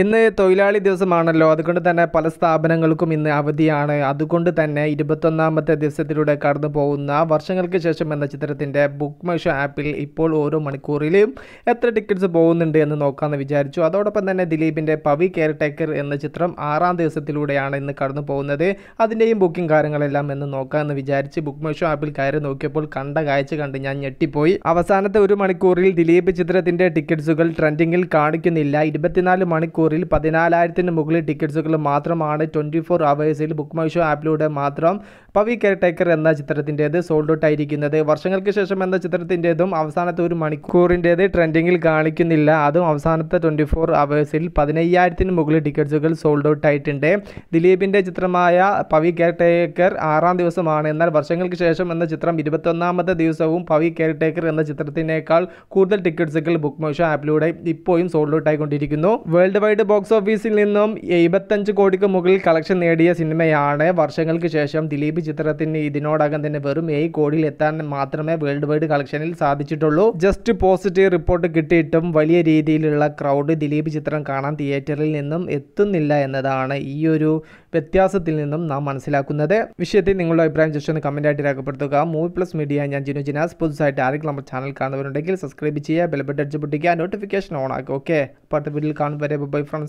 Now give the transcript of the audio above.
ഇന്ന് തൊഴിലാളി ദിവസമാണല്ലോ അതുകൊണ്ട് തന്നെ പല സ്ഥാപനങ്ങൾക്കും ഇന്ന് അവധിയാണ് അതുകൊണ്ട് തന്നെ ഇരുപത്തൊന്നാമത്തെ ദിവസത്തിലൂടെ കടന്നു പോകുന്ന വർഷങ്ങൾക്ക് ശേഷം എന്ന ചിത്രത്തിൻ്റെ ബുക്ക് മൈ ഷോ ആപ്പിൽ ഇപ്പോൾ ഓരോ മണിക്കൂറിലും എത്ര ടിക്കറ്റ്സ് പോകുന്നുണ്ട് എന്ന് നോക്കാമെന്ന് വിചാരിച്ചു അതോടൊപ്പം തന്നെ ദിലീപിൻ്റെ പവി കെയർ ടേക്കർ എന്ന ചിത്രം ആറാം ദിവസത്തിലൂടെയാണ് ഇന്ന് കടന്നു പോകുന്നത് അതിൻ്റെയും ബുക്കിംഗ് കാര്യങ്ങളെല്ലാം എന്ന് നോക്കാമെന്ന് വിചാരിച്ച് ബുക്ക് മൈ ഷോ ആപ്പിൽ കയറി നോക്കിയപ്പോൾ കണ്ട കാഴ്ച കണ്ട് ഞാൻ ഞെട്ടിപ്പോയി അവസാനത്തെ ഒരു മണിക്കൂറിൽ ദിലീപ് ചിത്രത്തിൻ്റെ ടിക്കറ്റ്സുകൾ ട്രെൻഡിങ്ങിൽ കാണിക്കുന്നില്ല ഇരുപത്തിനാല് മണിക്കൂർ മണിക്കൂറിൽ പതിനാലായിരത്തിന് മുകളിൽ ടിക്കറ്റ്സുകൾ മാത്രമാണ് ട്വൻറ്റി ഫോർ അവേഴ്സിൽ ബുക്ക് മൈ ഷോ ആപ്പിലൂടെ മാത്രം പവി കെയർ ടേക്കർ എന്ന ചിത്രത്തിൻ്റേത് സോൾഡ് ഔട്ട് ആയിരിക്കുന്നത് വർഷങ്ങൾക്ക് ശേഷം എന്ന ചിത്രത്തിൻ്റേതും അവസാനത്തെ ഒരു മണിക്കൂറിൻ്റേത് ട്രെൻഡിങ്ങിൽ കാണിക്കുന്നില്ല അതും അവസാനത്തെ ട്വൻറ്റി ഫോർ അവേഴ്സിൽ പതിനയ്യായിരത്തിന് മുകളിൽ ടിക്കറ്റ്സുകൾ സോൾഡ് ഔട്ട് ആയിട്ടുണ്ട് ദിലീപിൻ്റെ ചിത്രമായ പവി കെയർ ടേക്കർ ആറാം ദിവസമാണ് എന്നാൽ വർഷങ്ങൾക്ക് ശേഷം എന്ന ചിത്രം ഇരുപത്തൊന്നാമത്തെ ദിവസവും പവി കെയർ ടേക്കർ എന്ന ചിത്രത്തിനേക്കാൾ കൂടുതൽ ടിക്കറ്റ്സുകൾ ബുക്ക് മൈ ഷോ ആപ്പിലൂടെ ഇപ്പോഴും സോൾഡ് ഔട്ട് ആയിക്കൊണ്ടിരിക്കുന്നു വേൾഡ് വർഷമായിട്ട് ബോക്സ് ഓഫീസിൽ നിന്നും എഴുപത്തഞ്ച് കോടിക്ക് മുകളിൽ കളക്ഷൻ നേടിയ സിനിമയാണ് വർഷങ്ങൾക്ക് ശേഷം ദിലീപ് ചിത്രത്തിന് ഇതിനോടകം തന്നെ വെറും ഏഴ് കോടിയിൽ എത്താൻ മാത്രമേ വേൾഡ് വൈഡ് കളക്ഷനിൽ സാധിച്ചിട്ടുള്ളൂ ജസ്റ്റ് പോസിറ്റീവ് റിപ്പോർട്ട് കിട്ടിയിട്ടും വലിയ രീതിയിലുള്ള ക്രൗഡ് ദിലീപ് ചിത്രം കാണാൻ തിയേറ്ററിൽ നിന്നും എത്തുന്നില്ല എന്നതാണ് ഈ ഒരു വ്യത്യാസത്തിൽ നിന്നും നാം മനസ്സിലാക്കുന്നത് വിഷയത്തിൽ നിങ്ങളുടെ അഭിപ്രായം ജസ്റ്റ് ഒന്ന് കമൻറ്റായിട്ട് രേഖപ്പെടുത്തുക മൂവി പ്ലസ് മീഡിയ ഞാൻ ജിനു ജിനാസ് പുതുസായിട്ട് ആരെങ്കിലും നമ്മുടെ ചാനൽ കാണുന്നവരുണ്ടെങ്കിൽ സബ്സ്ക്രൈബ് ചെയ്യുക ബെൽബട്ട് അടിച്ച് പൊട്ടിക്കുക നോട്ടിഫിക്കേഷൻ ഓൺ ആക്കുക ഓക്കെ അപ്പോൾ അടുത്ത വീട്ടിൽ കാണുമ്പോൾ വരെ ബൈ ഫ്രണ്ട്സ്